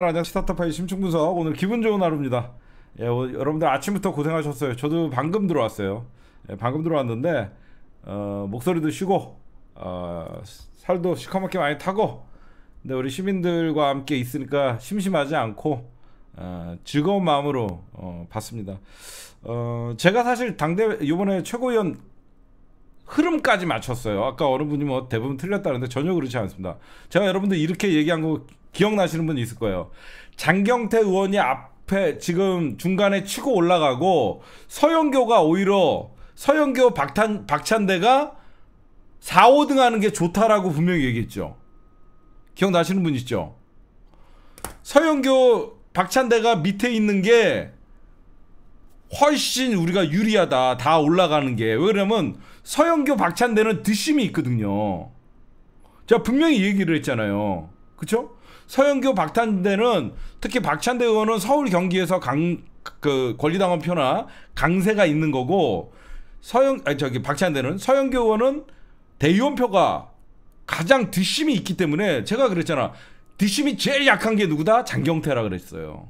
안녕 스타트파이 심층분석 오늘 기분 좋은 하루입니다 예, 어, 여러분들 아침부터 고생하셨어요 저도 방금 들어왔어요 예, 방금 들어왔는데 어, 목소리도 쉬고 어, 살도 시커멓게 많이 타고 근데 우리 시민들과 함께 있으니까 심심하지 않고 어, 즐거운 마음으로 어, 봤습니다 어, 제가 사실 당대 이번에 최고위원 흐름까지 맞췄어요. 아까 어느 분이 뭐 대부분 틀렸다는데 전혀 그렇지 않습니다. 제가 여러분들 이렇게 얘기한 거 기억나시는 분 있을 거예요. 장경태 의원이 앞에 지금 중간에 치고 올라가고 서영교가 오히려 서영교 박탄, 박찬대가 4, 5등 하는 게 좋다라고 분명히 얘기했죠. 기억나시는 분 있죠? 서영교 박찬대가 밑에 있는 게 훨씬 우리가 유리하다. 다 올라가는 게. 왜냐면 서영교 박찬대는 드심이 있거든요. 제가 분명히 얘기를 했잖아요. 그쵸? 서영교 박찬대는 특히 박찬대 의원은 서울 경기에서 강, 그 권리당원 표나 강세가 있는 거고 서영, 아 저기 박찬대는 서영교 의원은 대의원 표가 가장 뒷심이 있기 때문에 제가 그랬잖아. 뒷심이 제일 약한 게 누구다? 장경태라 그랬어요.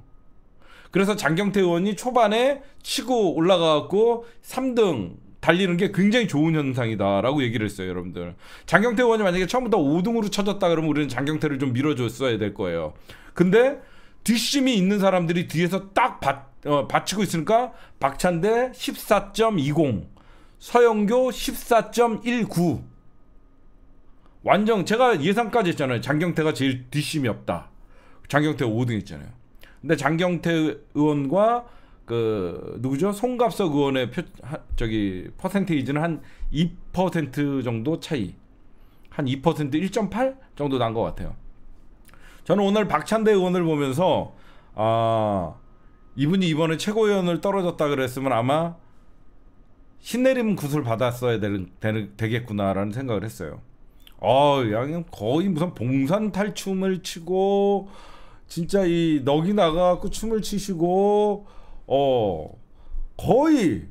그래서 장경태 의원이 초반에 치고 올라가갖고 3등 달리는 게 굉장히 좋은 현상이다라고 얘기를 했어요, 여러분들. 장경태 의원이 만약에 처음부터 5등으로 쳐졌다 그러면 우리는 장경태를 좀 밀어줬어야 될 거예요. 근데 뒷심이 있는 사람들이 뒤에서 딱 받, 어, 받치고 있으니까 박찬대 14.20, 서영교 14.19. 완전 제가 예상까지 했잖아요. 장경태가 제일 뒷심이 없다. 장경태 5등 했잖아요. 근데 장경태 의원과 그 누구죠? 송갑석 의원의 표, 하, 저기 퍼센테이지는 한 2% 정도 차이. 한 2% 1.8 정도 난 것 같아요. 저는 오늘 박찬대 의원을 보면서 아 이분이 이번에 최고위원을 떨어졌다 그랬으면 아마 신내림 구슬 받았어야 되는, 되겠구나라는 생각을 했어요. 어, 양양 거의 무슨 봉산 탈춤을 치고 진짜 이 넋이 나가고 춤을 치시고 어 거의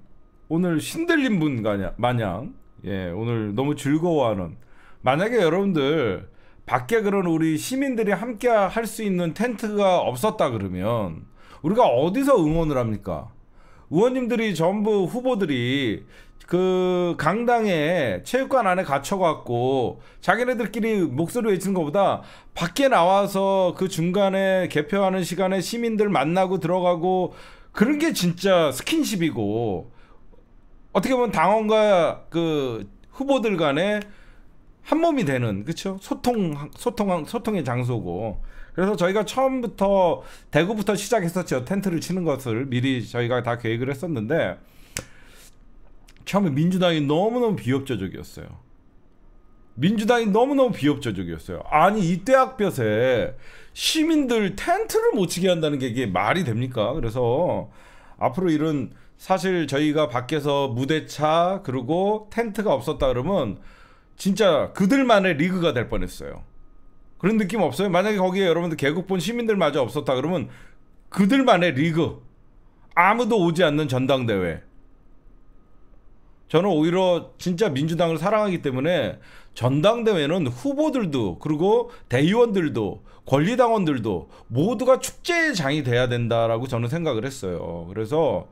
오늘 신들린 분 마냥 예 오늘 너무 즐거워하는 만약에 여러분들 밖에 그런 우리 시민들이 함께 할 수 있는 텐트가 없었다 그러면 우리가 어디서 응원을 합니까? 의원님들이 전부 후보들이 그 강당에 체육관 안에 갇혀갖고 자기네들끼리 목소리 외치는 것보다 밖에 나와서 그 중간에 개표하는 시간에 시민들 만나고 들어가고 그런 게 진짜 스킨십이고 어떻게 보면 당원과 그 후보들 간에 한 몸이 되는 그렇 소통 소통 소통의 장소고 그래서 저희가 처음부터 대구부터 시작했었죠 텐트를 치는 것을 미리 저희가 다 계획을 했었는데 처음에 민주당이 너무너무 비협조적이었어요 민주당이 너무너무 비협조적이었어요 아니 이대학볕에 시민들 텐트를 못 치게 한다는 게 이게 말이 됩니까? 그래서 앞으로 이런 사실 저희가 밖에서 무대차 그리고 텐트가 없었다 그러면 진짜 그들만의 리그가 될 뻔했어요. 그런 느낌 없어요? 만약에 거기에 여러분들 계곡 본 시민들마저 없었다 그러면 그들만의 리그 아무도 오지 않는 전당대회 저는 오히려 진짜 민주당을 사랑하기 때문에 전당대회는 후보들도 그리고 대의원들도 권리당원들도 모두가 축제의 장이 돼야 된다라고 저는 생각을 했어요. 그래서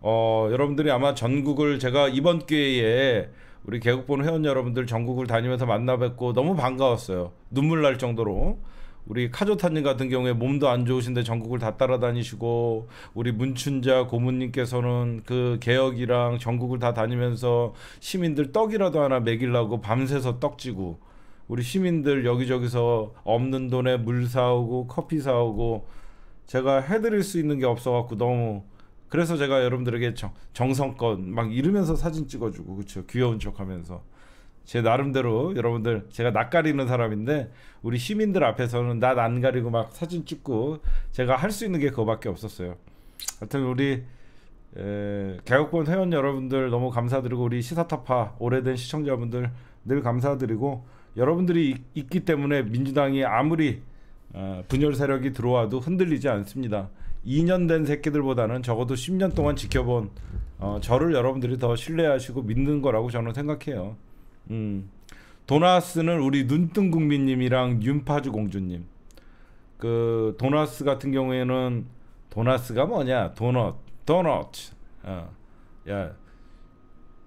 어, 여러분들이 아마 전국을 제가 이번 기회에 우리 개국본 회원 여러분들 전국을 다니면서 만나 뵙고 너무 반가웠어요. 눈물 날 정도로. 우리 카조타님 같은 경우에 몸도 안 좋으신데 전국을 다 따라다니시고 우리 문춘자 고문님께서는 그 개혁이랑 전국을 다 다니면서 시민들 떡이라도 하나 먹이려고 밤새서 떡지고 우리 시민들 여기저기서 없는 돈에 물 사오고 커피 사오고 제가 해드릴 수 있는 게 없어갖고 너무 그래서 제가 여러분들에게 정, 정성껏 막 이러면서 사진 찍어주고 그쵸 귀여운 척하면서 제 나름대로 여러분들 제가 낯가리는 사람인데 우리 시민들 앞에서는 낯 안 가리고 막 사진 찍고 제가 할 수 있는 게 그거밖에 없었어요. 하여튼 우리 에, 개혁권 회원 여러분들 너무 감사드리고 우리 시사타파 오래된 시청자분들 늘 감사드리고 여러분들이 있, 있기 때문에 민주당이 아무리 어, 분열 세력이 들어와도 흔들리지 않습니다. 2년 된 새끼들보다는 적어도 10년 동안 지켜본 어, 저를 여러분들이 더 신뢰하시고 믿는 거라고 저는 생각해요. 음. 도나스는 우리 눈뜬 국민님이랑 윤파주 공주님. 그 도나스 같은 경우에는 도나스가 뭐냐? 도넛, 도넛. 어. 야,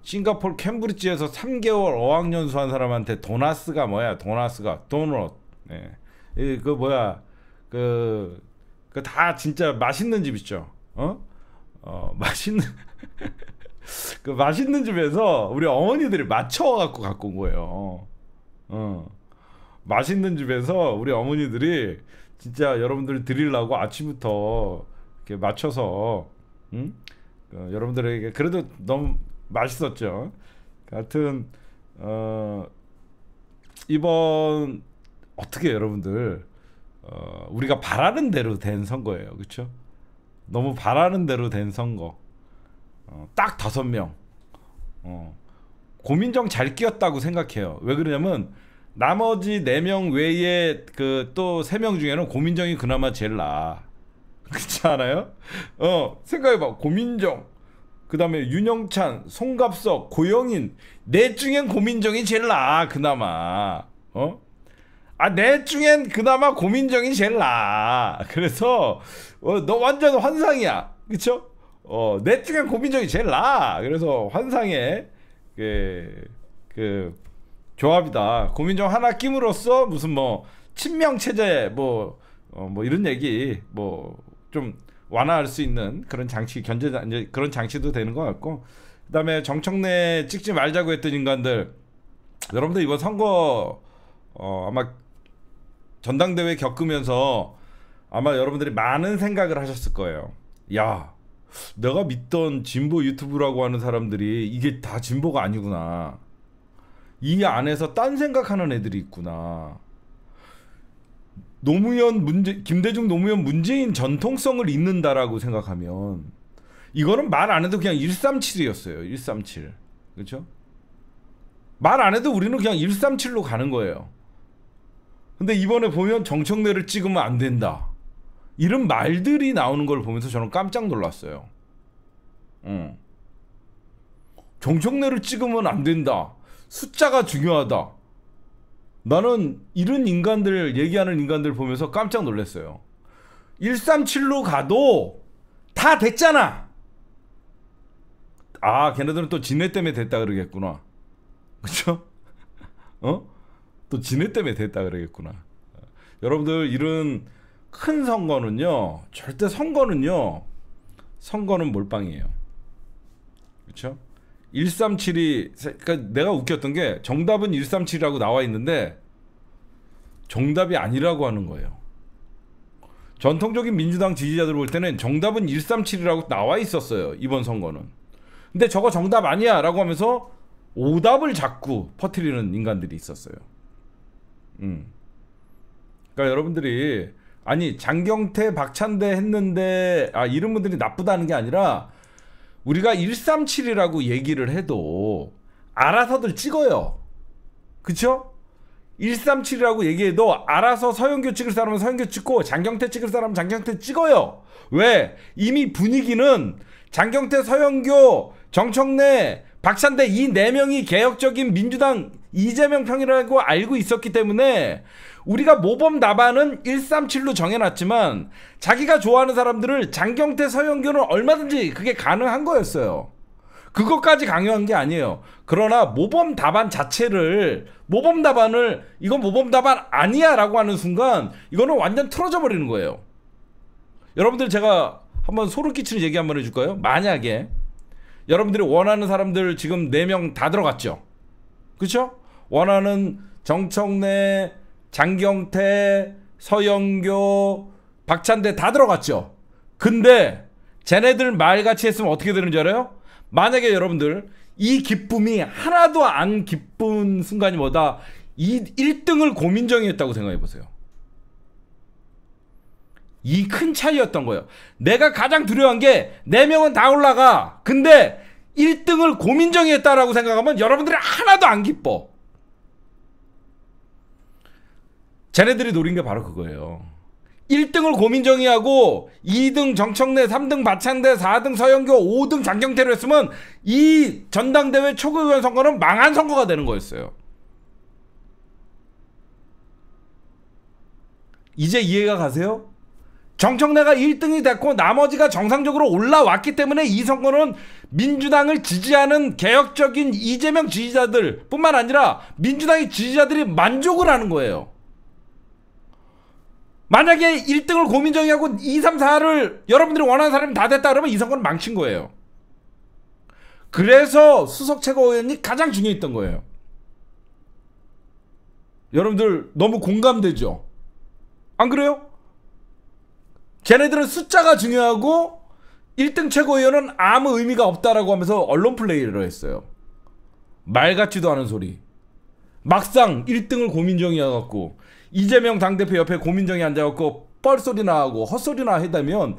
싱가폴 캠브리지에서 3개월 어학연수 한 사람한테 도나스가 뭐야? 도나스가 도넛. 예. 네. 이그 뭐야? 그 그 다 진짜 맛있는 집 있죠. 어? 어, 맛있는 그 맛있는 집에서 우리 어머니들이 맞춰갖고 갖고 온 거예요. 어. 맛있는 집에서 우리 어머니들이 진짜 여러분들 드리려고 아침부터 이렇게 맞춰서 응? 음? 어, 그 여러분들에게 그래도 너무 맛있었죠. 하여 어, 이번 어떻게 여러분들 어, 우리가 바라는 대로 된 선거예요, 그렇죠? 너무 바라는 대로 된 선거. 어, 딱 다섯 명 어, 고민정 잘 끼었다고 생각해요. 왜 그러냐면 나머지 네 명 외에 그 또 세 명 중에는 고민정이 그나마 제일 나 그렇지 않아요? 어 생각해봐 고민정 그 다음에 윤영찬 송갑석 고영인 넷 네 중엔 고민정이 제일 나 그나마 어? 아넷 네 중엔 그나마 고민정이 제일 나 그래서 어, 너 완전 환상이야 그쵸? 어, 넷 중엔 고민정이 제일 나. 그래서 환상의 그, 그 조합이다. 고민정 하나 낌으로써 무슨 뭐 친명 체제 뭐뭐 어, 뭐 이런 얘기 뭐 좀 완화할 수 있는 그런 장치 견제 제이 그런 장치도 되는 것 같고 그다음에 정청래 찍지 말자고 했던 인간들 여러분들 이번 선거 어, 아마 전당대회 겪으면서 아마 여러분들이 많은 생각을 하셨을 거예요. 야 내가 믿던 진보 유튜브라고 하는 사람들이 이게 다 진보가 아니구나. 이 안에서 딴 생각하는 애들이 있구나. 노무현 문제 김대중 노무현 문재인 전통성을 잇는다라고 생각하면 이거는 말 안 해도 그냥 137이었어요. 137. 그렇죠? 말 안 해도 우리는 그냥 137로 가는 거예요. 근데 이번에 보면 정청래를 찍으면 안 된다. 이런 말들이 나오는 걸 보면서 저는 깜짝 놀랐어요. 음. 정청래를 찍으면 안 된다. 숫자가 중요하다. 나는 이런 인간들 얘기하는 인간들 보면서 깜짝 놀랐어요. 137로 가도 다 됐잖아. 아, 걔네들은 또 지네 때문에 됐다 그러겠구나. 그렇 어? 또 지네 때문에 됐다 그러겠구나. 여러분들 이런 큰 선거는요. 절대 선거는요. 선거는 몰빵이에요. 그렇죠? 137이 그러니까 내가 웃겼던 게 정답은 137이라고 나와 있는데 정답이 아니라고 하는 거예요. 전통적인 민주당 지지자들 볼 때는 정답은 137이라고 나와 있었어요. 이번 선거는. 근데 저거 정답 아니야 라고 하면서 오답을 자꾸 퍼뜨리는 인간들이 있었어요. 음. 그러니까 여러분들이 아니 장경태 박찬대 했는데 아 이런 분들이 나쁘다는 게 아니라 우리가 137이라고 얘기를 해도 알아서들 찍어요. 그쵸? 137이라고 얘기해도 알아서 서영교 찍을 사람은 서영교 찍고 장경태 찍을 사람은 장경태 찍어요. 왜? 이미 분위기는 장경태, 서영교, 정청래, 박찬대 이 네 명이 개혁적인 민주당 이재명 평이라고 알고 있었기 때문에 우리가 모범 답안은 137로 정해놨지만 자기가 좋아하는 사람들을 장경태, 서영교는 얼마든지 그게 가능한 거였어요. 그것까지 강요한 게 아니에요. 그러나 모범 답안 자체를 모범 답안을 이건 모범 답안 아니야라고 하는 순간 이거는 완전 틀어져 버리는 거예요. 여러분들 제가 한번 소름 끼치는 얘기 한번 해줄까요? 만약에 여러분들이 원하는 사람들 지금 4명 다 들어갔죠? 그쵸? 원하는 정청래, 장경태, 서영교, 박찬대 다 들어갔죠. 근데 쟤네들 말같이 했으면 어떻게 되는지 알아요? 만약에 여러분들 이 기쁨이 하나도 안 기쁜 순간이 뭐다 이 1등을 고민정이 했다고 생각해보세요 이 큰 차이였던 거예요 내가 가장 두려운 게 4명은 다 올라가 근데 1등을 고민정이 했다라고 생각하면 여러분들이 하나도 안 기뻐 쟤네들이 노린 게 바로 그거예요. 1등을 고민정이하고 2등 정청래, 3등 바찬대, 4등 서영교, 5등 장경태로 했으면 이 전당대회 초국의원 선거는 망한 선거가 되는 거였어요. 이제 이해가 가세요? 정청래가 1등이 됐고 나머지가 정상적으로 올라왔기 때문에 이 선거는 민주당을 지지하는 개혁적인 이재명 지지자들 뿐만 아니라 민주당의 지지자들이 만족을 하는 거예요. 만약에 1등을 고민정이 하고 2, 3, 4를 여러분들이 원하는 사람이 다 됐다 그러면 이 선거는 망친 거예요. 그래서 수석 최고위원이 가장 중요했던 거예요. 여러분들 너무 공감되죠? 안 그래요? 걔네들은 숫자가 중요하고 1등 최고위원은 아무 의미가 없다라고 하면서 언론 플레이를 했어요. 말 같지도 않은 소리. 막상 1등을 고민정이 해갖고 이재명 당대표 옆에 고민정이 앉아갖고 뻘소리나 하고 헛소리나 해다면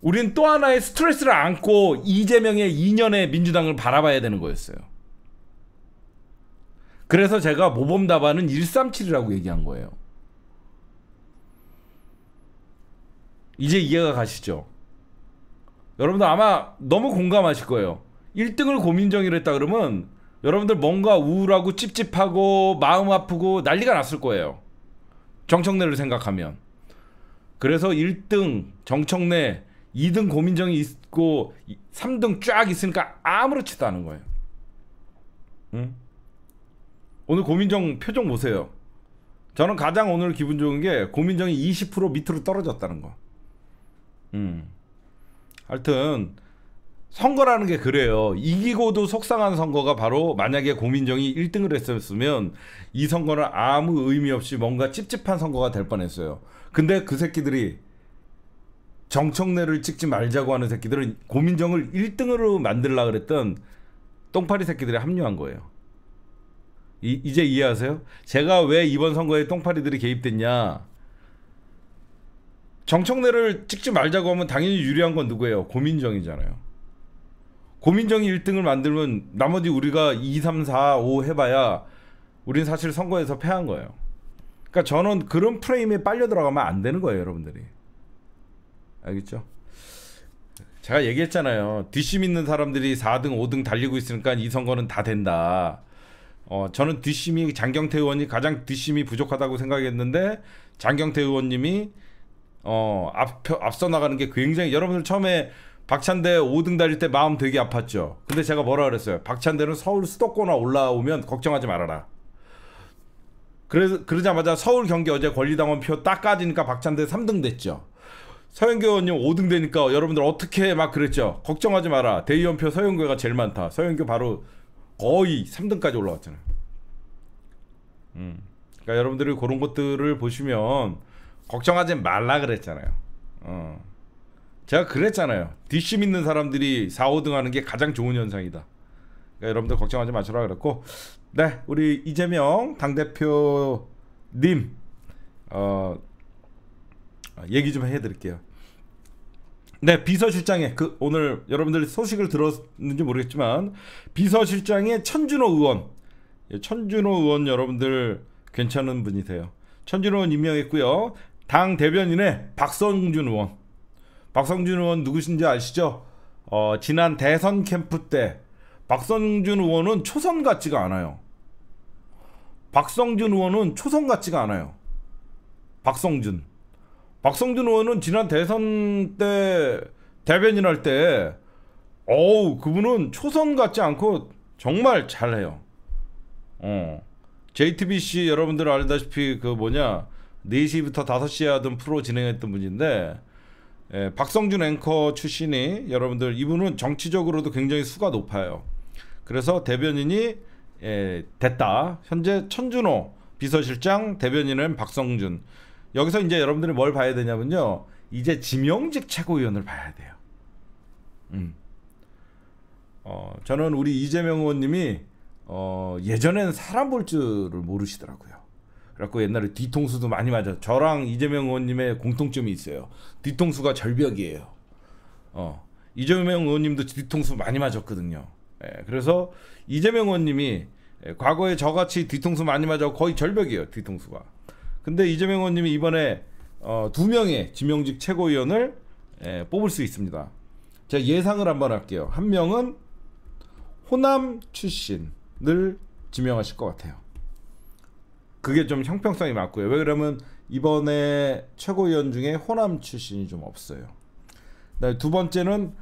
우린 또 하나의 스트레스를 안고 이재명의 2년의 민주당을 바라봐야 되는 거였어요. 그래서 제가 모범답안은 137이라고 얘기한 거예요. 이제 이해가 가시죠? 여러분들 아마 너무 공감하실 거예요. 1등을 고민정이라 했다 그러면 여러분들 뭔가 우울하고 찝찝하고 마음 아프고 난리가 났을 거예요. 정청래를 생각하면 그래서 1등 정청래 2등 고민정이 있고 3등 쫙 있으니까 아무렇지도 않은 거예요. 응? 오늘 고민정 표정 보세요. 저는 가장 오늘 기분 좋은 게 고민정이 20% 밑으로 떨어졌다는 거. 음. 하여튼 선거라는 게 그래요. 이기고도 속상한 선거가 바로 만약에 고민정이 1등을 했었으면 이 선거는 아무 의미 없이 뭔가 찝찝한 선거가 될 뻔했어요. 근데 그 새끼들이 정청래를 찍지 말자고 하는 새끼들은 고민정을 1등으로 만들라 그랬던 똥파리 새끼들이 합류한 거예요. 이, 이제 이해하세요? 제가 왜 이번 선거에 똥파리들이 개입됐냐? 정청래를 찍지 말자고 하면 당연히 유리한 건 누구예요? 고민정이잖아요. 고민정이 1등을 만들면 나머지 우리가 2, 3, 4, 5 해봐야 우린 사실 선거에서 패한 거예요. 그러니까 저는 그런 프레임에 빨려 들어가면 안 되는 거예요, 여러분들이. 알겠죠? 제가 얘기했잖아요. 뒷심 있는 사람들이 4등, 5등 달리고 있으니까 이 선거는 다 된다. 어, 저는 뒷심이 장경태 의원이 가장 뒷심이 부족하다고 생각했는데 장경태 의원님이 어, 앞, 앞서 나가는 게 굉장히 여러분들 처음에 박찬대 5등 달릴 때 마음 되게 아팠죠. 근데 제가 뭐라 그랬어요. 박찬대는 서울 수도권에 올라오면 걱정하지 말아라. 그래 그러자마자 서울 경기 어제 권리당원 표딱 까지니까 박찬대 3등 됐죠. 서영교 의원님 5등 되니까 여러분들 어떻게 막 그랬죠. 걱정하지 마라. 대의원표 서영교가 제일 많다. 서영교 바로 거의 3등까지 올라왔잖아요. 음. 그러니까 여러분들이 그런 것들을 보시면 걱정하지 말라 그랬잖아요. 어. 제가 그랬잖아요. 뒷심 있는 사람들이 4, 5등 하는 게 가장 좋은 현상이다. 그러니까 여러분들 걱정하지 마시라 그랬고 네 우리 이재명 당대표님 어, 얘기 좀 해드릴게요. 네, 비서실장의 그 오늘 여러분들 소식을 들었는지 모르겠지만 비서실장의 천준호 의원, 예, 천준호 의원 여러분들 괜찮은 분이세요. 천준호 의원 임명했고요. 당 대변인의 박성준 의원. 박성준 의원 누구신지 아시죠? 어, 지난 대선 캠프 때 박성준 의원은 초선 같지가 않아요. 박성준 의원은 초선 같지가 않아요. 박성준. 박성준 의원은 지난 대선 때 대변인 할때 어우 그분은 초선 같지 않고 정말 잘해요. 어. JTBC 여러분들 알다시피 그 뭐냐 4시부터 5시에 하던 프로 진행했던 분인데 예, 박성준 앵커 출신이 여러분들 이분은 정치적으로도 굉장히 수가 높아요. 그래서 대변인이 예, 됐다. 현재 천준호 비서실장 대변인은 박성준. 여기서 이제 여러분들이 뭘 봐야 되냐면요. 이제 지명직 최고위원을 봐야 돼요. 음. 어, 저는 우리 이재명 의원님이 어, 예전엔 사람 볼 줄을 모르시더라고요. 그래갖고 옛날에 뒤통수도 많이 맞아. 저랑 이재명 의원님의 공통점이 있어요. 뒤통수가 절벽이에요. 어. 이재명 의원님도 뒤통수 많이 맞았거든요. 예, 그래서 이재명 의원님이 예, 과거에 저같이 뒤통수 많이 맞아 거의 절벽이에요 뒤통수가. 근데 이재명 의원님이 이번에 어, 두 명의 지명직 최고위원을 예, 뽑을 수 있습니다. 제가 예상을 한번 할게요. 한 명은 호남 출신을 지명하실 것 같아요. 그게 좀 형평성이 맞고요. 왜 그러면 이번에 최고위원 중에 호남 출신이 좀 없어요. 두 번째는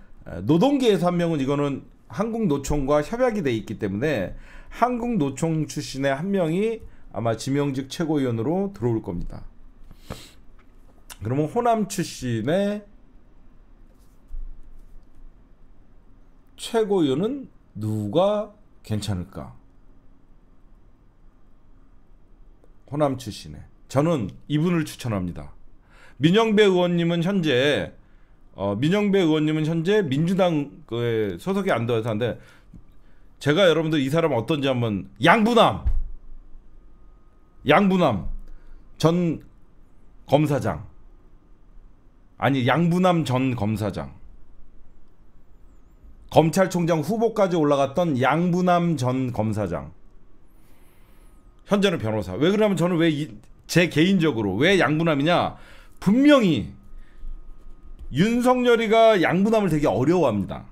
노동계에서 한 명은 이거는 한국노총과 협약이 돼 있기 때문에 한국노총 출신의 한 명이 아마 지명직 최고위원으로 들어올 겁니다. 그러면 호남 출신의 최고위원은 누가 괜찮을까? 호남 출신에 저는 이분을 추천합니다. 민영배 의원님은 현재 어, 민영배 의원님은 현재 민주당 그 소속이 안 되어서 한데 제가 여러분들 이 사람 어떤지 한번 양부남 양부남 전 검사장 아니 양부남 전 검사장 검찰총장 후보까지 올라갔던 양부남 전 검사장 현재는 변호사. 왜 그러냐면 저는 왜 제 개인적으로 왜 양분함이냐 분명히 윤석열이가 양분함을 되게 어려워합니다.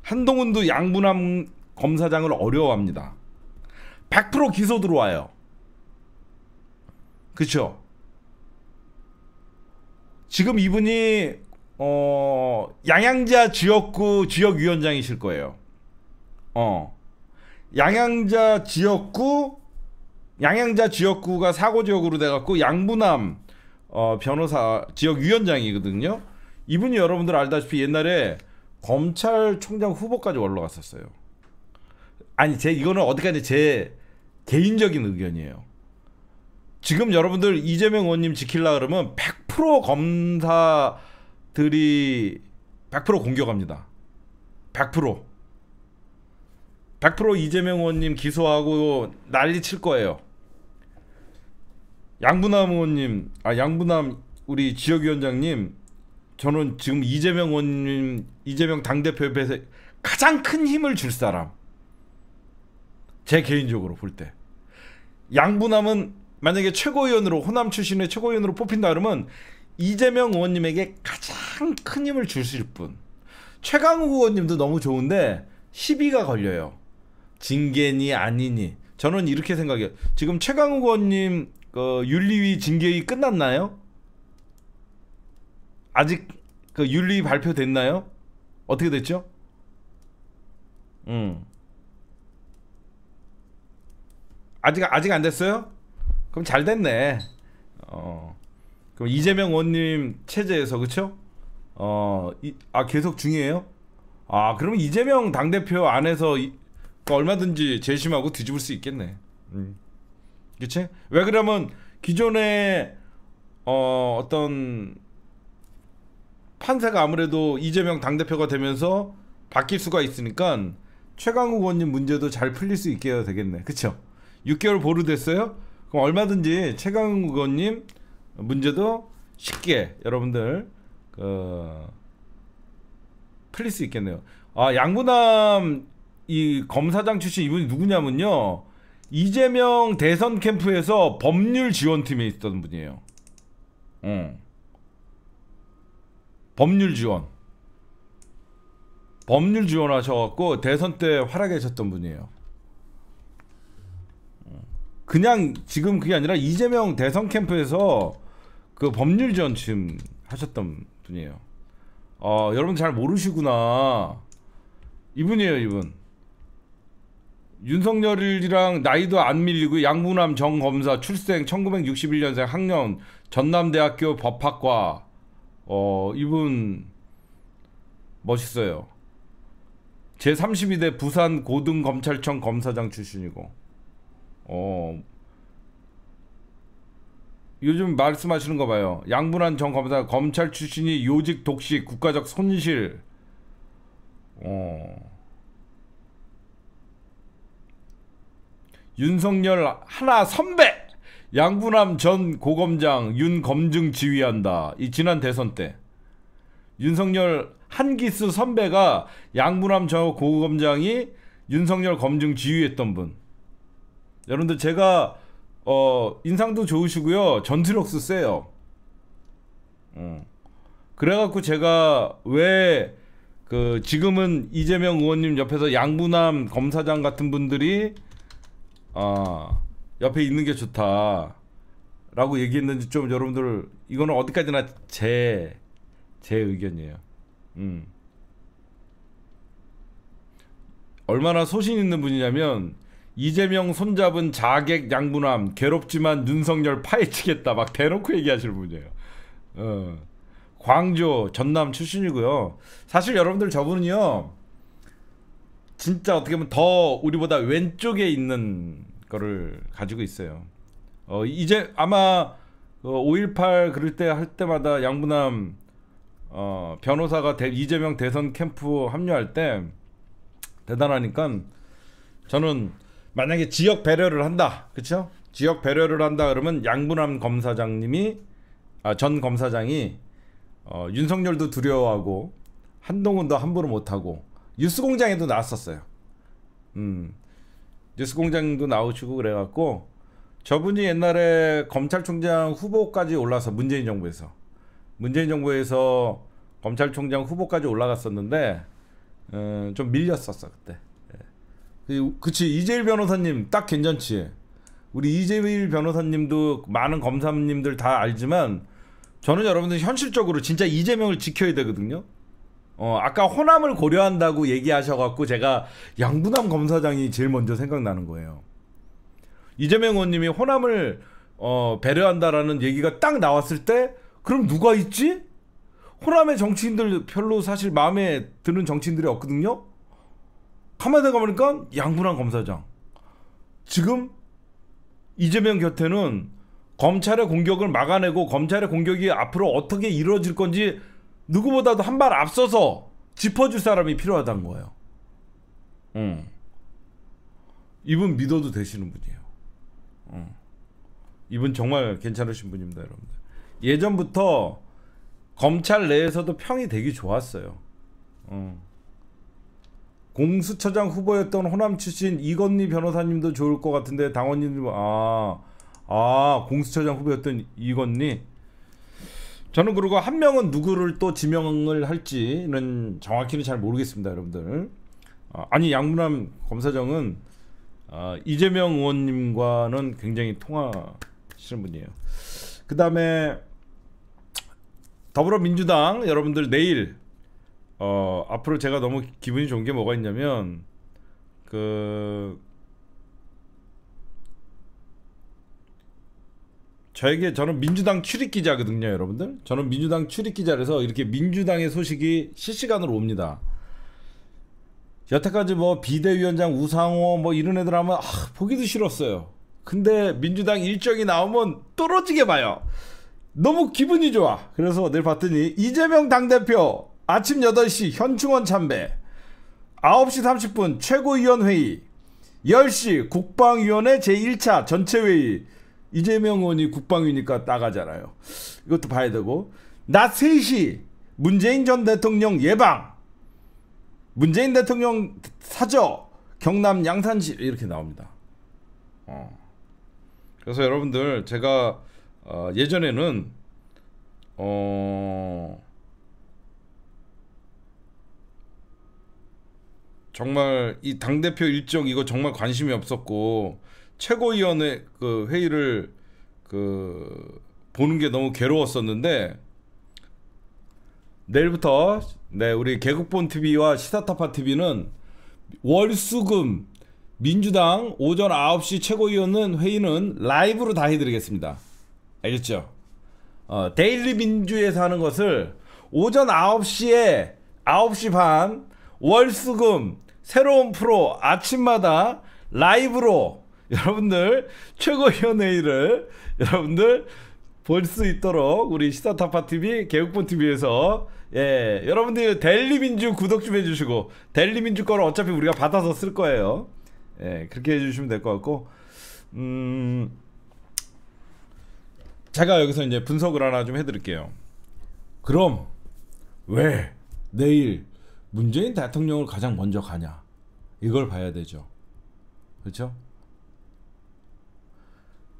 한동훈도 양분함 검사장을 어려워합니다. 100% 기소 들어와요. 그쵸? 지금 이분이 어, 양양자 지역구 지역위원장이실 거예요. 어. 양양자 지역구 양양자 지역구가 사고 지역으로 돼갖고 양부남 어, 변호사 지역 위원장이거든요. 이분이 여러분들 알다시피 옛날에 검찰총장 후보까지 올라갔었어요. 아니 제 이거는 어디까지 제 개인적인 의견이에요. 지금 여러분들 이재명 의원님 지킬라 그러면 100% 검사들이 100% 공격합니다. 100%. 100% 이재명 의원님 기소하고 난리 칠 거예요. 양부남 의원님, 아 양부남 우리 지역위원장님, 저는 지금 이재명 의원님, 이재명 당대표 옆에서 가장 큰 힘을 줄 사람. 제 개인적으로 볼 때. 양부남은 만약에 최고위원으로 호남 출신의 최고위원으로 뽑힌다 그러면 이재명 의원님에게 가장 큰 힘을 줄 수 있을 뿐. 최강욱 의원님도 너무 좋은데 시비가 걸려요. 징계니 아니니 저는 이렇게 생각해요. 지금 최강욱 의원님 그 윤리위 징계위 끝났나요? 아직 그 윤리위 발표됐나요? 어떻게 됐죠? 음. 아직 아직 안 됐어요? 그럼 잘 됐네. 어. 그럼 이재명 의원님 체제에서 그렇죠? 어, 이, 아 계속 중이에요 아, 그러면 이재명 당 대표 안에서 그러니까 얼마든지 재심하고 뒤집을 수 있겠네. 음. 그치? 왜 그러면 기존에 어, 어떤 판세가 아무래도 이재명 당대표가 되면서 바뀔 수가 있으니까 최강욱 의원님 문제도 잘 풀릴 수 있게 해야 되겠네. 그쵸? 6개월 보류 됐어요? 그럼 얼마든지 최강욱 의원님 문제도 쉽게 여러분들 그... 풀릴 수 있겠네요. 아 양부남 이 검사장 출신 이분이 누구냐면요. 이재명 대선 캠프에서 법률 지원팀에 있던 분이에요. 응. 어. 법률 지원. 법률 지원하셔갖고 대선 때활약하 셨던 분이에요. 어. 그냥 지금 그게 아니라 이재명 대선 캠프에서 그 법률 지원 팀 하셨던 분이에요. 어, 여러분 잘 모르시구나. 이분이에요, 이분. 윤석열이랑 나이도 안 밀리고 양문남 정 검사 출생 1961년생 학년 전남대학교 법학과 어 이분 멋있어요. 제32대 부산 고등검찰청 검사장 출신이고 어 요즘 말씀하시는 거 봐요. 양분한 전 검사 검찰 출신이 요직 독식 국가적 손실 어 윤석열 하나 선배 양분함전 고검장 윤검증 지휘한다. 이 지난 대선 때 윤석열 한기수 선배가 양분함전 고검장이 윤석열 검증 지휘했던 분. 여러분들 제가 어 인상도 좋으시고요. 전투력도 세요. 음. 그래갖고 제가 왜 그 지금은 이재명 의원님 옆에서 양분함 검사장 같은 분들이 아 옆에 있는 게 좋다. 라고 얘기했는지 좀 여러분들 이거는 어디까지나 제 제 의견이에요. 음. 얼마나 소신 있는 분이냐면 이재명 손잡은 자객 양분함 괴롭지만 눈성열 파헤치겠다 막 대놓고 얘기하시는 분이에요. 어. 광주 전남 출신이고요. 사실 여러분들 저분은요. 진짜 어떻게 보면 더 우리보다 왼쪽에 있는 거를 가지고 있어요. 어, 이제 아마 5.18 어, 그럴 때 할 때마다 양부남 어, 변호사가 대, 이재명 대선 캠프 합류할 때 대단하니까 저는 만약에 지역 배려를 한다, 그렇 지역 배려를 한다 그러면 양부남 검사장님이 아, 전 검사장이 어, 윤석열도 두려워하고 한동훈도 함부로 못하고 뉴스공장에도 나왔었어요. 음, 뉴스공장도 나오시고 그래갖고 저분이 옛날에 검찰총장 후보까지 올라서 문재인 정부에서 문재인 정부에서 검찰총장 후보까지 올라갔었는데 음, 좀 밀렸었어 그때. 예. 그, 그치 이재일 변호사님 딱 괜찮지. 우리 이재일 변호사님도 많은 검사님들 다 알지만 저는 여러분들 현실적으로 진짜 이재명을 지켜야 되거든요. 어, 아까 호남을 고려한다고 얘기하셔갖고 제가 양부남 검사장이 제일 먼저 생각나는 거예요. 이재명 의원님이 호남을 어, 배려한다라는 얘기가 딱 나왔을 때 그럼 누가 있지? 호남의 정치인들 별로 사실 마음에 드는 정치인들이 없거든요. 가만히 가보니까 양부남 검사장. 지금 이재명 곁에는 검찰의 공격을 막아내고 검찰의 공격이 앞으로 어떻게 이루어질 건지 누구보다도 한 발 앞서서 짚어줄 사람이 필요하다는 거예요. 응. 이분 믿어도 되시는 분이에요. 응. 이분 정말 괜찮으신 분입니다, 여러분들. 예전부터 검찰 내에서도 평이 되게 좋았어요. 응. 공수처장 후보였던 호남 출신 이건희 변호사님도 좋을 것 같은데 당원님들 아, 아 공수처장 후보였던 이건희 저는 그리고 한 명은 누구를 또 지명을 할지는 정확히는 잘 모르겠습니다, 여러분들. 어, 아니 양문남 검사장은 어, 이재명 의원님과는 굉장히 통하시는 분이에요. 그 다음에 더불어민주당 여러분들 내일 어, 앞으로 제가 너무 기분이 좋은 게 뭐가 있냐면 그 저에게 저는 민주당 출입 기자거든요, 여러분들. 저는 민주당 출입 기자라서 이렇게 민주당의 소식이 실시간으로 옵니다. 여태까지 뭐 비대위원장 우상호 뭐 이런 애들 하면 아, 보기도 싫었어요. 근데 민주당 일정이 나오면 떨어지게 봐요. 너무 기분이 좋아. 그래서 내일 봤더니 이재명 당대표 아침 8시 현충원 참배 9시 30분 최고위원 회의 10시 국방위원회 제1차 전체회의 이재명 의원이 국방위니까 나가잖아요. 이것도 봐야 되고 낮 3시 문재인 전 대통령 예방 문재인 대통령 사저 경남 양산시 이렇게 나옵니다. 어. 그래서 여러분들 제가 어, 예전에는 어... 정말 이 당대표 일정 이거 정말 관심이 없었고 최고위원회 그 회의를 그 보는 게 너무 괴로웠었는데 내일부터 네 우리 개국본 TV와 시사타파 TV는 월수금 민주당 오전 9시 최고위원은 회의는 라이브로 다 해드리겠습니다. 알겠죠? 어, 데일리 민주에서 하는 것을 오전 9시에 9시 반 월수금 새로운 프로 아침마다 라이브로 여러분들 최고위원회의를 여러분들 볼 수 있도록 우리 시사타파TV 개국본TV에서 예 여러분들 델리민주 구독 좀 해주시고 델리민주 거를 어차피 우리가 받아서 쓸 거예요 예 그렇게 해주시면 될 것 같고 음 제가 여기서 이제 분석을 하나 좀 해드릴게요 그럼 왜 내일 문재인 대통령을 가장 먼저 가냐 이걸 봐야 되죠 그렇죠?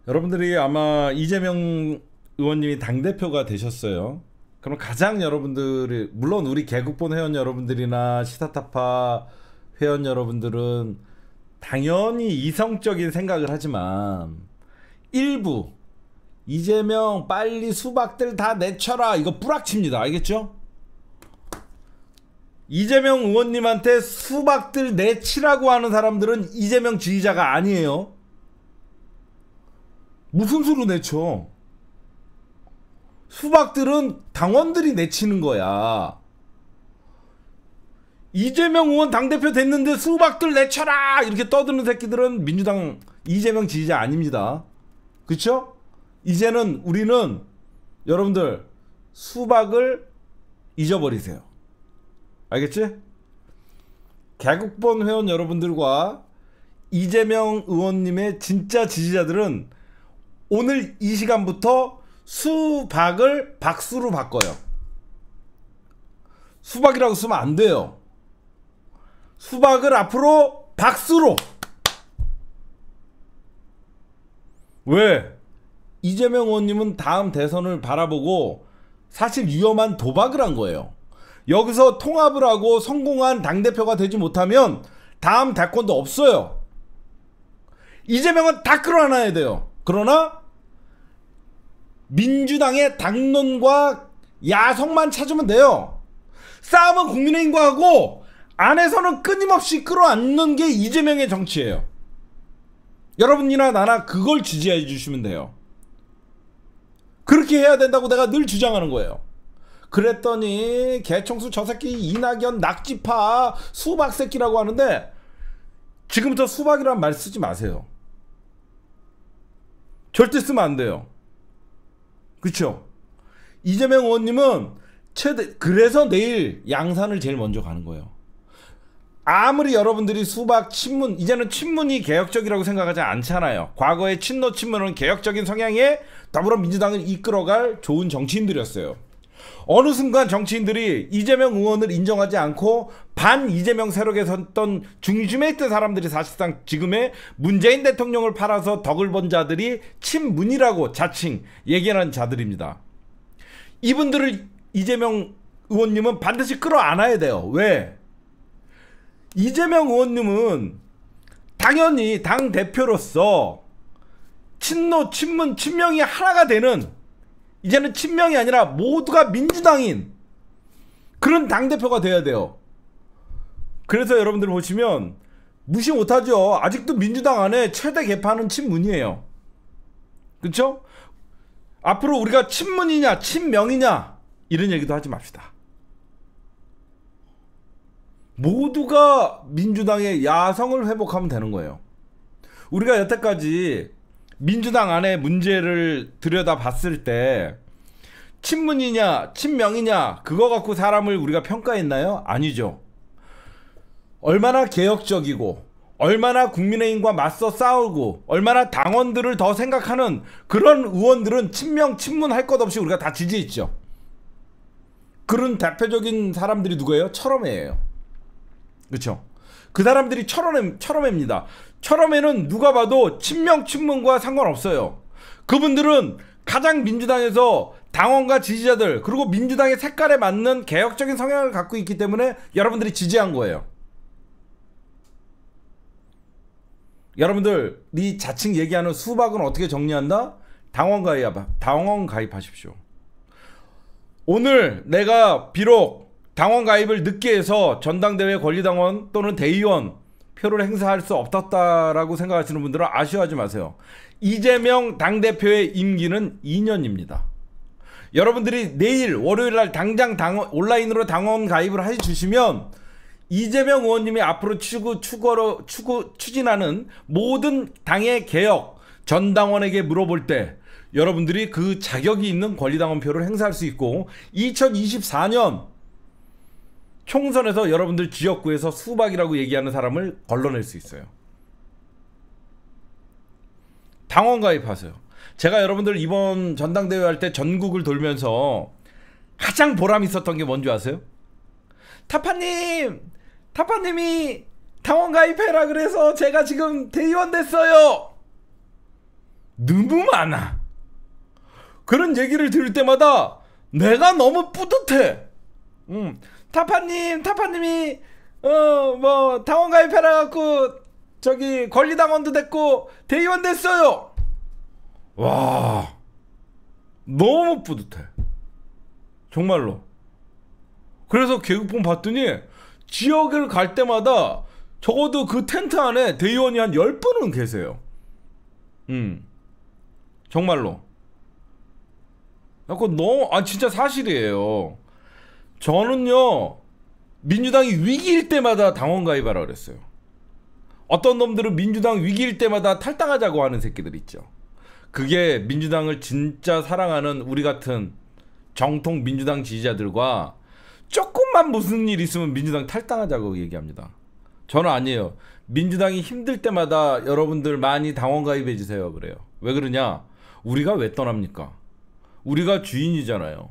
여러분들이 아마 이재명 의원님이 당대표가 되셨어요. 그럼 가장 여러분들이 물론 우리 개국본 회원 여러분들이나 시사타파 회원 여러분들은 당연히 이성적인 생각을 하지만 일부 이재명 빨리 수박들 다 내쳐라 이거 뿌락칩니다 알겠죠? 이재명 의원님한테 수박들 내치라고 하는 사람들은 이재명 지지자가 아니에요 무슨 수로 내쳐? 수박들은 당원들이 내치는 거야. 이재명 의원 당대표 됐는데 수박들 내쳐라! 이렇게 떠드는 새끼들은 민주당 이재명 지지자 아닙니다. 그쵸? 이제는 우리는 여러분들 수박을 잊어버리세요. 알겠지? 개국본 회원 여러분들과 이재명 의원님의 진짜 지지자들은 오늘 이 시간부터 수박을 박수로 바꿔요. 수박이라고 쓰면 안 돼요. 수박을 앞으로 박수로! 왜? 이재명 의원님은 다음 대선을 바라보고 사실 위험한 도박을 한 거예요. 여기서 통합을 하고 성공한 당대표가 되지 못하면 다음 대권도 없어요. 이재명은 다 끌어안아야 돼요. 그러나 민주당의 당론과 야성만 찾으면 돼요. 싸움은 국민의힘과 하고 안에서는 끊임없이 끌어안는 게 이재명의 정치예요. 여러분이나 나나 그걸 지지해 주시면 돼요. 그렇게 해야 된다고 내가 늘 주장하는 거예요. 그랬더니 개청수 저 새끼 이낙연 낙지파 수박 새끼라고 하는데 지금부터 수박이란 말 쓰지 마세요. 절대 쓰면 안 돼요. 그렇죠. 이재명 의원님은 최대 그래서 내일 양산을 제일 먼저 가는 거예요. 아무리 여러분들이 수박 친문 이제는 친문이 개혁적이라고 생각하지 않잖아요. 과거의 친노 친문은 개혁적인 성향에 더불어민주당을 이끌어갈 좋은 정치인들이었어요. 어느 순간 정치인들이 이재명 의원을 인정하지 않고 반 이재명 세력에 섰던 중심에 있던 사람들이 사실상 지금의 문재인 대통령을 팔아서 덕을 본 자들이 친문이라고 자칭 얘기하는 자들입니다. 이분들을 이재명 의원님은 반드시 끌어안아야 돼요. 왜? 이재명 의원님은 당연히 당 대표로서 친노, 친문, 친명이 하나가 되는 이제는 친명이 아니라 모두가 민주당인 그런 당대표가 돼야 돼요. 그래서 여러분들 보시면 무시 못하죠. 아직도 민주당 안에 최대 개파는 친문이에요. 그쵸 앞으로 우리가 친문이냐 친명이냐 이런 얘기도 하지 맙시다. 모두가 민주당의 야성을 회복하면 되는 거예요. 우리가 여태까지 민주당 안에 문제를 들여다봤을 때 친문이냐 친명이냐 그거 갖고 사람을 우리가 평가했나요? 아니죠. 얼마나 개혁적이고 얼마나 국민의힘과 맞서 싸우고 얼마나 당원들을 더 생각하는 그런 의원들은 친명 친문 할 것 없이 우리가 다 지지했죠. 그런 대표적인 사람들이 누구예요? 철엄이에요 그렇죠? 그 사람들이 철엄입니다 처럼에는 누가 봐도 친명 친문과 상관없어요. 그분들은 가장 민주당에서 당원과 지지자들 그리고 민주당의 색깔에 맞는 개혁적인 성향을 갖고 있기 때문에 여러분들이 지지한 거예요. 여러분들 이 자칭 얘기하는 수박은 어떻게 정리한다? 당원 가입 당원 가입하십시오. 오늘 내가 비록 당원 가입을 늦게 해서 전당대회 권리당원 또는 대의원 표를 행사할 수 없었다라고 생각하시는 분들은 아쉬워하지 마세요. 이재명 당대표의 임기는 2년입니다. 여러분들이 내일 월요일 날 당장 당원, 온라인으로 당원 가입을 해주시면 이재명 의원님이 앞으로 추구, 추구로, 추구, 추진하는 모든 당의 개혁, 전당원에게 물어볼 때 여러분들이 그 자격이 있는 권리당원표를 행사할 수 있고 2024년 총선에서 여러분들 지역구에서 수박이라고 얘기하는 사람을 걸러낼 수 있어요. 당원 가입하세요. 제가 여러분들 이번 전당대회 할 때 전국을 돌면서 가장 보람 있었던 게 뭔지 아세요? 타파님! 타파님이 당원 가입해라 그래서 제가 지금 대의원 됐어요! 너무 많아! 그런 얘기를 들을 때마다 내가 너무 뿌듯해! 음, 타파님 타파님이 어뭐 당원 가입해라갖고 저기 권리당원도 됐고 대의원 됐어요 와 너무 뿌듯해 정말로 그래서 계급봉 봤더니 지역을 갈 때마다 적어도 그 텐트 안에 대의원이 한 10분은 계세요 음 정말로 아, 그래 너무 아 진짜 사실이에요 저는요 민주당이 위기일 때마다 당원 가입하라 그랬어요. 어떤 놈들은 민주당 위기일 때마다 탈당하자고 하는 새끼들 있죠. 그게 민주당을 진짜 사랑하는 우리 같은 정통 민주당 지지자들과 조금만 무슨 일 있으면 민주당 탈당하자고 얘기합니다. 저는 아니에요. 민주당이 힘들 때마다 여러분들 많이 당원 가입해 주세요. 그래요. 왜 그러냐? 우리가 왜 떠납니까? 우리가 주인이잖아요.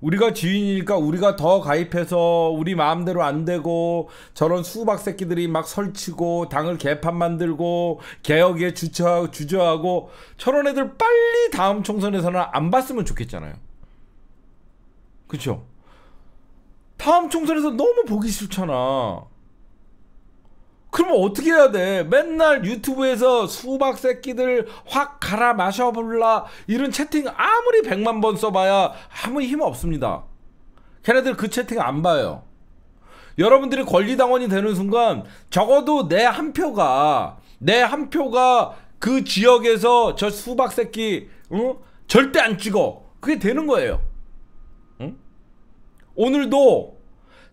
우리가 지인이니까 우리가 더 가입해서 우리 마음대로 안 되고 저런 수박 새끼들이 막 설치고 당을 개판 만들고 개혁에 주저하고, 주저하고 저런 애들 빨리 다음 총선에서는 안 봤으면 좋겠잖아요. 그쵸? 다음 총선에서 너무 보기 싫잖아. 그럼 어떻게 해야 돼? 맨날 유튜브에서 수박 새끼들 확 갈아 마셔볼라 이런 채팅 아무리 100만 번 써봐야 아무 힘 없습니다. 걔네들 그 채팅 안 봐요. 여러분들이 권리당원이 되는 순간 적어도 내 한 표가 내 한 표가 그 지역에서 저 수박 새끼 응? 절대 안 찍어 그게 되는 거예요. 응? 오늘도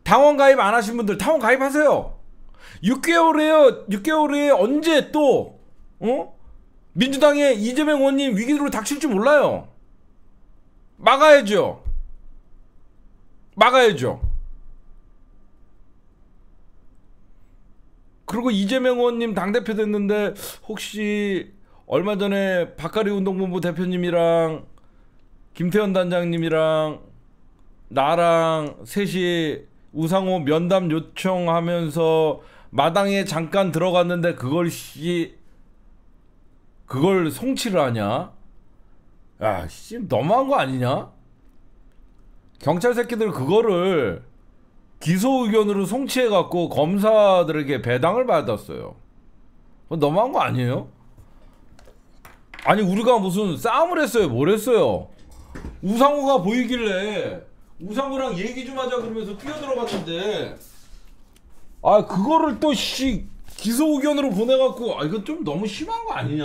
당원 가입 안 하신 분들 당원 가입하세요. 6개월 에요 6개월 에 언제 또 어? 민주당의 이재명 의원님 위기로 닥칠 지 몰라요. 막아야죠. 막아야죠. 그리고 이재명 의원님 당대표 됐는데 혹시 얼마 전에 박가리 운동본부 대표님이랑 김태현 단장님이랑 나랑 셋이 우상호 면담 요청하면서 마당에 잠깐 들어갔는데 그걸 씨 그걸 송치를 하냐? 야, 씨 너무한 거 아니냐? 경찰 새끼들 그거를 기소 의견으로 송치해 갖고 검사들에게 배당을 받았어요. 너무한 거 아니에요? 아니 우리가 무슨 싸움을 했어요 뭘 했어요 우상호가 보이길래 우상호랑 얘기 좀 하자 그러면서 뛰어들어갔는데 아 그거를 또씨 기소 의견으로 보내갖고 아 이거 좀 너무 심한 거 아니냐?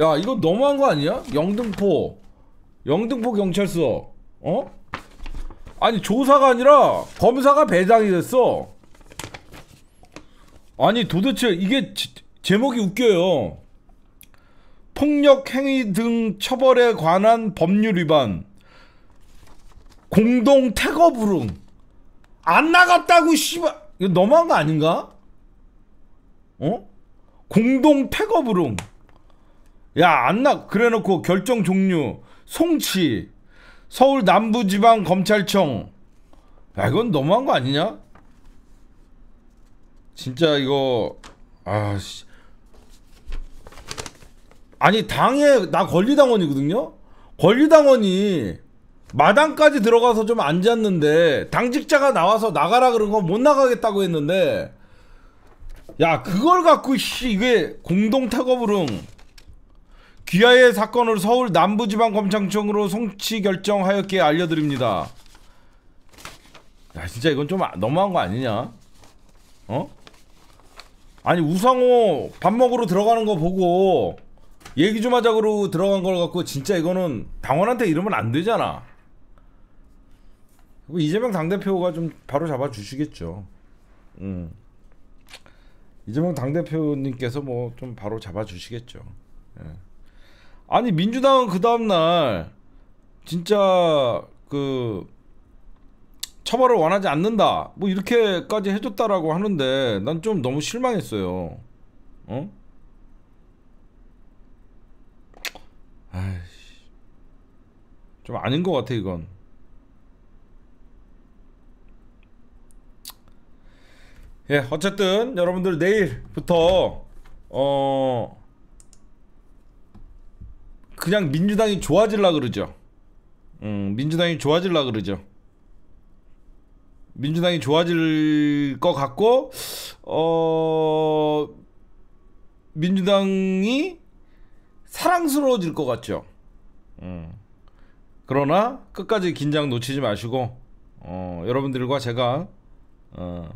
야 이거 너무한 거 아니야? 영등포 영등포 경찰서 어? 아니 조사가 아니라 검사가 배당이 됐어 아니 도대체 이게 지, 제목이 웃겨요 폭력 행위 등 처벌에 관한 법률 위반 공동 태거 불응 안 나갔다고 씨발 이거 너무한 거 아닌가? 어? 공동 태업룸 야, 안나 그래놓고 결정 종류 송치 서울 남부지방 검찰청 야, 이건 너무한 거 아니냐? 진짜 이거 아 씨. 아니 당에 나 권리당원이거든요. 권리당원이 마당까지 들어가서 좀 앉았는데 당직자가 나와서 나가라 그런 건못 나가겠다고 했는데 야 그걸 갖고 씨 이게 공동 태거부릉 귀하의 사건을 서울 남부지방검찰청으로 송치 결정하였기에 알려드립니다 야 진짜 이건 좀 너무한 거 아니냐 어? 아니 우상호 밥 먹으러 들어가는 거 보고 얘기 좀 하자고 들어간 걸 갖고 진짜 이거는 당원한테 이러면 안 되잖아 뭐 이재명 당대표가 좀 바로 잡아 주시겠죠. 음. 이재명 당대표님께서 뭐 좀 바로 잡아 주시겠죠. 예. 아니 민주당은 그 다음 날 진짜 그 처벌을 원하지 않는다 뭐 이렇게까지 해줬다라고 하는데 난 좀 너무 실망했어요. 어? 아이씨 좀 아닌 것 같아 이건. 예 어쨌든 여러분들 내일부터 어 그냥 민주당이 좋아질라 그러죠 음 민주당이 좋아질라 그러죠 민주당이 좋아질 것 같고 어 민주당이 사랑스러워질 것 같죠 음. 그러나 끝까지 긴장 놓치지 마시고 어, 여러분들과 제가 어,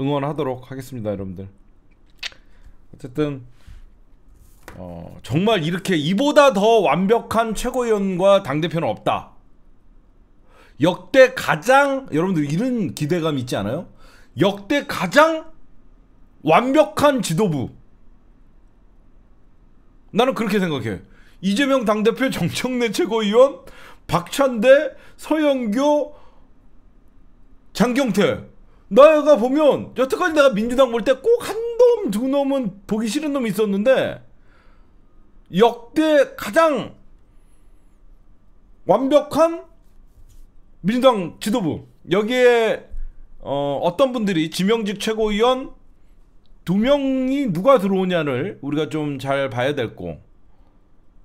응원하도록 하겠습니다, 여러분들. 어쨌든 어, 정말 이렇게 이보다 더 완벽한 최고위원과 당대표는 없다. 역대 가장 여러분들 이런 기대감 있지 않아요? 역대 가장 완벽한 지도부. 나는 그렇게 생각해. 이재명 당대표, 정청래 최고위원, 박찬대, 서영교, 장경태. 내가 보면 여태까지 내가 민주당 볼 때 꼭 한 놈 두 놈은 보기 싫은 놈이 있었는데 역대 가장 완벽한 민주당 지도부 여기에 어, 어떤 분들이 지명직 최고위원 두 명이 누가 들어오냐를 우리가 좀 잘 봐야 될고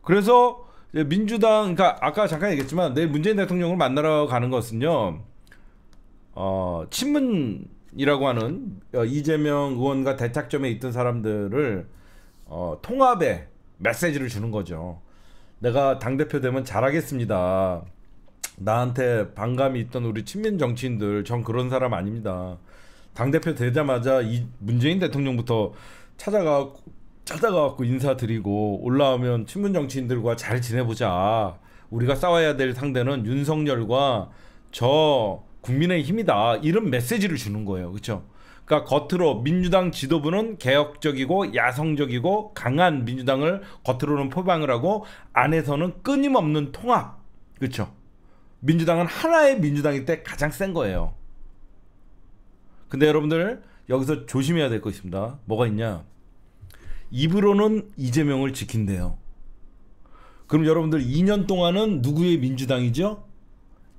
그래서 민주당 그러니까 아까 잠깐 얘기했지만 내일 문재인 대통령을 만나러 가는 것은요 어, 친문이라고 하는 어, 이재명 의원과 대착점에 있던 사람들을 어, 통합의 메시지를 주는 거죠. 내가 당대표 되면 잘하겠습니다. 나한테 반감이 있던 우리 친민 정치인들 전 그런 사람 아닙니다. 당대표 되자마자 이 문재인 대통령부터 찾아가 찾아가고 인사드리고 올라오면 친문 정치인들과 잘 지내보자. 우리가 싸워야 될 상대는 윤석열과 저 국민의 힘이다 이런 메시지를 주는 거예요 그렇죠 그러니까 겉으로 민주당 지도부는 개혁적이고 야성적이고 강한 민주당을 겉으로는 포방을 하고 안에서는 끊임없는 통합 그렇죠 민주당은 하나의 민주당일 때 가장 센 거예요 근데 여러분들 여기서 조심해야 될것입니다 뭐가 있냐 입으로는 이재명을 지킨대요 그럼 여러분들 2년 동안은 누구의 민주당이죠?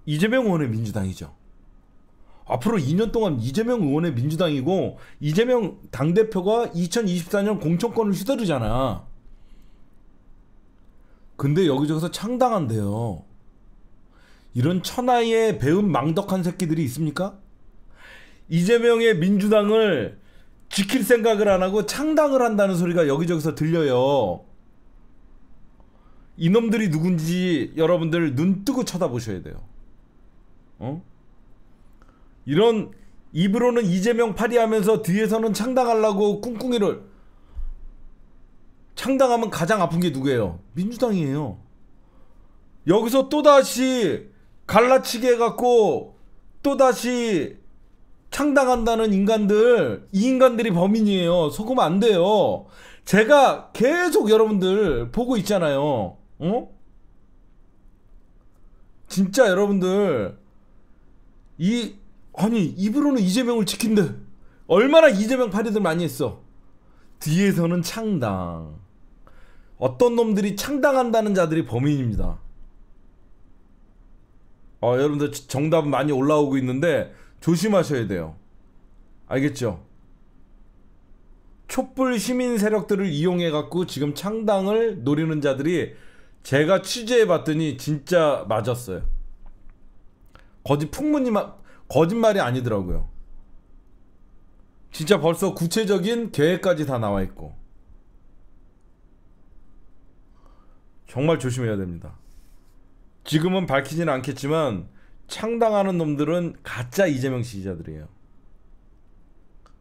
이재명 의원의 민주당이죠. 앞으로 2년 동안 이재명 의원의 민주당이고 이재명 당대표가 2024년 공천권을 휘두르잖아. 근데 여기저기서 창당한대요. 이런 천하의 배은 망덕한 새끼들이 있습니까? 이재명의 민주당을 지킬 생각을 안 하고 창당을 한다는 소리가 여기저기서 들려요. 이놈들이 누군지 여러분들 눈 뜨고 쳐다보셔야 돼요. 어? 이런 입으로는 이재명 파리하면서 뒤에서는 창당하려고 꿍꿍이를 창당하면 가장 아픈 게 누구예요? 민주당이에요. 여기서 또다시 갈라치게 해갖고 또다시 창당한다는 인간들 이 인간들이 범인이에요. 속으면 안 돼요. 제가 계속 여러분들 보고 있잖아요. 어? 진짜 여러분들 이 아니 입으로는 이재명을 지킨대 얼마나 이재명 파리들 많이 했어 뒤에서는 창당 어떤 놈들이 창당한다는 자들이 범인입니다 어, 여러분들 정답 많이 올라오고 있는데 조심하셔야 돼요 알겠죠? 촛불 시민 세력들을 이용해 갖고 지금 창당을 노리는 자들이 제가 취재해 봤더니 진짜 맞았어요 거짓 풍문이 막 거짓말이 아니더라고요. 진짜 벌써 구체적인 계획까지 다 나와 있고. 정말 조심해야 됩니다. 지금은 밝히진 않겠지만 창당하는 놈들은 가짜 이재명 지지자들이에요.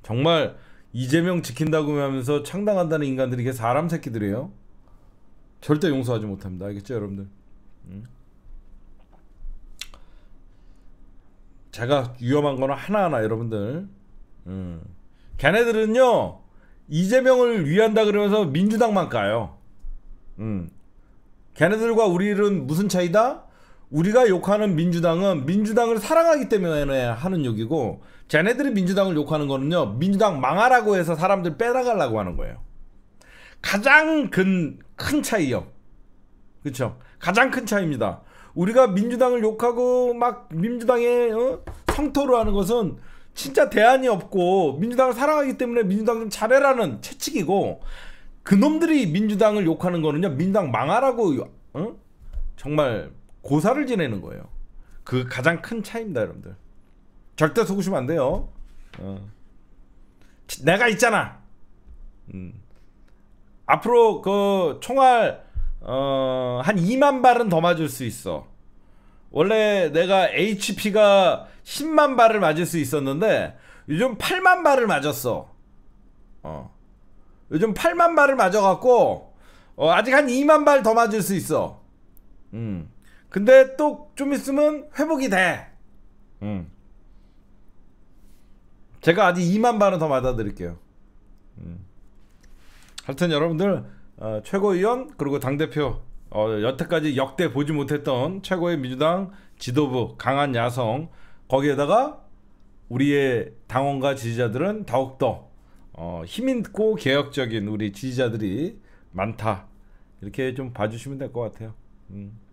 정말 이재명 지킨다고 하면서 창당한다는 인간들이 이게 사람 새끼들이에요. 절대 용서하지 못합니다. 알겠죠, 여러분들? 응? 음. 제가 위험한 거는 하나하나 여러분들 음. 걔네들은요 이재명을 위한다 그러면서 민주당만 까요 음. 걔네들과 우리는 무슨 차이다? 우리가 욕하는 민주당은 민주당을 사랑하기 때문에 하는 욕이고 쟤네들이 민주당을 욕하는 거는요 민주당 망하라고 해서 사람들 빼나가려고 하는 거예요 가장 큰, 큰 차이요 그렇죠 가장 큰 차이입니다 우리가 민주당을 욕하고 막 민주당의 어? 성토를 하는 것은 진짜 대안이 없고 민주당을 사랑하기 때문에 민주당 좀 잘해라는 채찍이고 그놈들이 민주당을 욕하는 거는요 민주당 망하라고 어? 정말 고사를 지내는 거예요 그 가장 큰 차이입니다 여러분들 절대 속으시면 안 돼요 어. 내가 있잖아 음. 앞으로 그 총알 어, 한 2만 발은 더 맞을 수 있어. 원래 내가 HP가 10만 발을 맞을 수 있었는데 요즘 8만 발을 맞았어. 어. 요즘 8만 발을 맞아갖고 어, 아직 한 2만 발 더 맞을 수 있어. 음. 근데 또 좀 있으면 회복이 돼. 음. 제가 아직 2만 발은 더 맞아드릴게요. 음. 하여튼 여러분들 어, 최고위원 그리고 당 대표 어, 여태까지 역대 보지 못했던 최고의 민주당 지도부 강한 야성 거기에다가 우리의 당원과 지지자들은 더욱더 어, 힘있고 개혁적인 우리 지지자들이 많다 이렇게 좀 봐주시면 될 것 같아요. 음.